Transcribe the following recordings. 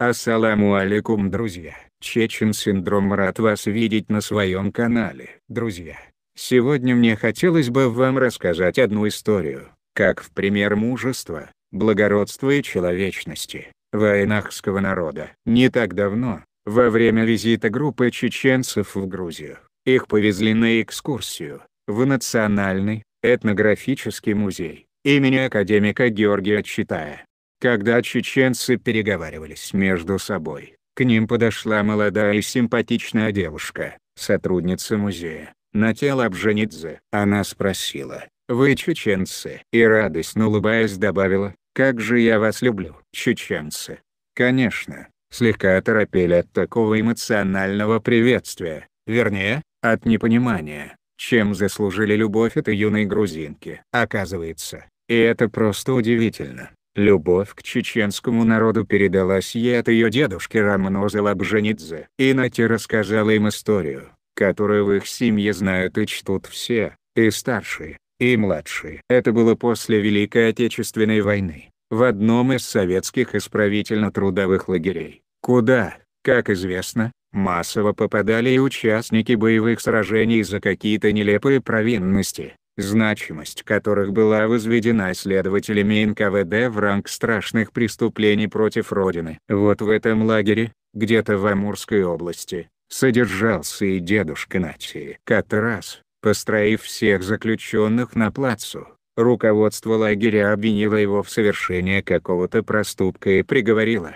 Ассаламу алейкум друзья, Чечен Синдром рад вас видеть на своем канале. Друзья, сегодня мне хотелось бы вам рассказать одну историю, как в пример мужества, благородства и человечности, вайнахского народа. Не так давно, во время визита группы чеченцев в Грузию, их повезли на экскурсию, в Национальный этнографический музей, имени академика Георгия Читая когда чеченцы переговаривались между собой. К ним подошла молодая и симпатичная девушка, сотрудница музея, На тело Бженидзе. Она спросила, «Вы чеченцы?» И радостно улыбаясь добавила, «Как же я вас люблю, чеченцы!» Конечно, слегка оторопели от такого эмоционального приветствия, вернее, от непонимания, чем заслужили любовь этой юной грузинки. Оказывается, и это просто удивительно. Любовь к чеченскому народу передалась ей от ее дедушки Раману и Инати рассказала им историю, которую в их семье знают и чтут все, и старшие, и младшие. Это было после Великой Отечественной войны, в одном из советских исправительно-трудовых лагерей, куда, как известно, массово попадали и участники боевых сражений за какие-то нелепые провинности значимость которых была возведена исследователями НКВД в ранг страшных преступлений против Родины. Вот в этом лагере, где-то в Амурской области, содержался и дедушка Нати. раз, построив всех заключенных на плацу, руководство лагеря обвинило его в совершении какого-то проступка и приговорило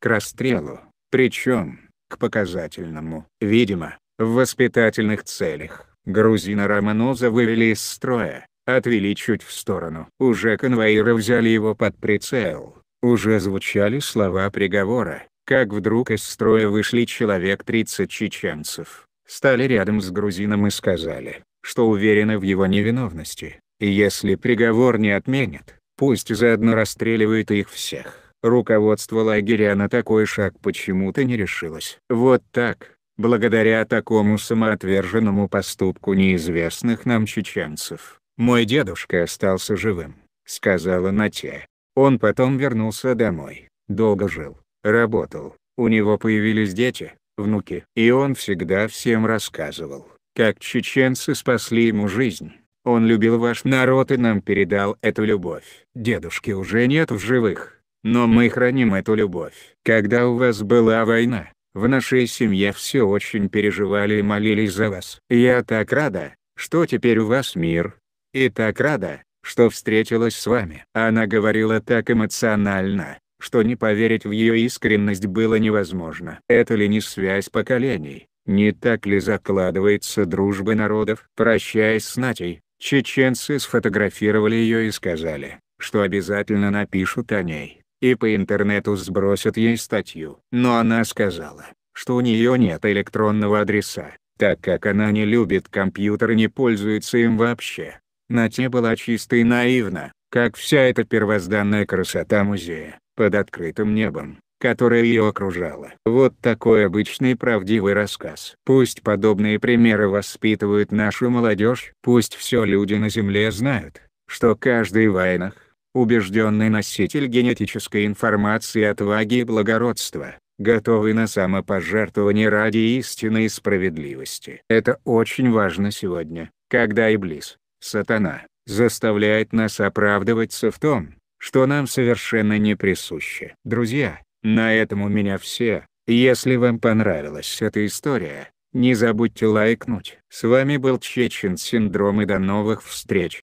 к расстрелу, причем, к показательному, видимо, в воспитательных целях. Грузина Романоза вывели из строя, отвели чуть в сторону. Уже конвоиры взяли его под прицел, уже звучали слова приговора, как вдруг из строя вышли человек 30 чеченцев, стали рядом с грузином и сказали, что уверены в его невиновности, и если приговор не отменят, пусть заодно расстреливают их всех. Руководство лагеря на такой шаг почему-то не решилось. Вот так. Благодаря такому самоотверженному поступку неизвестных нам чеченцев, мой дедушка остался живым, сказала Натя. Он потом вернулся домой, долго жил, работал, у него появились дети, внуки. И он всегда всем рассказывал, как чеченцы спасли ему жизнь. Он любил ваш народ и нам передал эту любовь. Дедушки уже нет в живых, но мы храним эту любовь. Когда у вас была война, в нашей семье все очень переживали и молились за вас. Я так рада, что теперь у вас мир. И так рада, что встретилась с вами». Она говорила так эмоционально, что не поверить в ее искренность было невозможно. Это ли не связь поколений? Не так ли закладывается дружба народов? Прощаясь с Натей, чеченцы сфотографировали ее и сказали, что обязательно напишут о ней и по интернету сбросят ей статью. Но она сказала, что у нее нет электронного адреса, так как она не любит компьютер и не пользуется им вообще. Натя была чистой наивна, как вся эта первозданная красота музея, под открытым небом, которое ее окружало. Вот такой обычный правдивый рассказ. Пусть подобные примеры воспитывают нашу молодежь. Пусть все люди на земле знают, что каждый в войнах, убежденный носитель генетической информации отваги и благородства, готовый на самопожертвование ради истины и справедливости. Это очень важно сегодня, когда Иблис, сатана, заставляет нас оправдываться в том, что нам совершенно не присуще. Друзья, на этом у меня все. Если вам понравилась эта история, не забудьте лайкнуть. С вами был Чечен Синдром и до новых встреч.